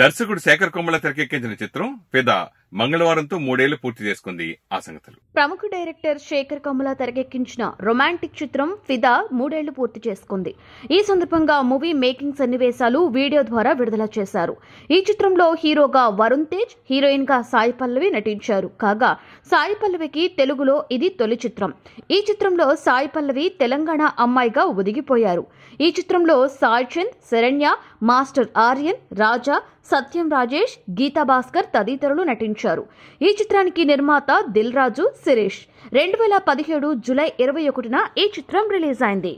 దర్శకుడు శేఖర్ కొమ్మల తెరకెక్కించిన చిత్రం ఫిదా మంగళవారంతో మూడేళ్లు పూర్తి చేసుకుంది ఆ సంగతులు ప్రముఖ డైరెక్టర్ శేఖర్ కొమ్మల తెరకెక్కించిన రొమాంటిక్ చిత్రం ఫిదా మూడేళ్లు పూర్తి చేసుకుంది ఈ సందర్భంగా మూవీ మేకింగ్ సన్నివేశాలు వీడియో ద్వారా విడుదల చేశారు ఈ చిత్రంలో హీరోగా వరుణ్ తేజ్ హీరోయిన్ గా సాయి పల్లవి నటించారు కాగా సాయి పల్లవికి తెలుగులో ఇది తొలి చిత్రం ఈ చిత్రంలో సాయి పల్లవి తెలంగాణ అమ్మాయిగా ఒదిగిపోయారు ఈ చిత్రంలో సాయి చంద్ శరణ్య మాస్టర్ ఆర్యన్ రాజా సత్యం రాజేష్ గీతా భాస్కర్ తదితరులు నటించారు ఈ చిత్రానికి నిర్మాత దిల్ రాజు శిరీష్ రెండు వేల పదిహేడు జులై ఇరవై ఒకటిన ఈ చిత్రం రిలీజ్ అయింది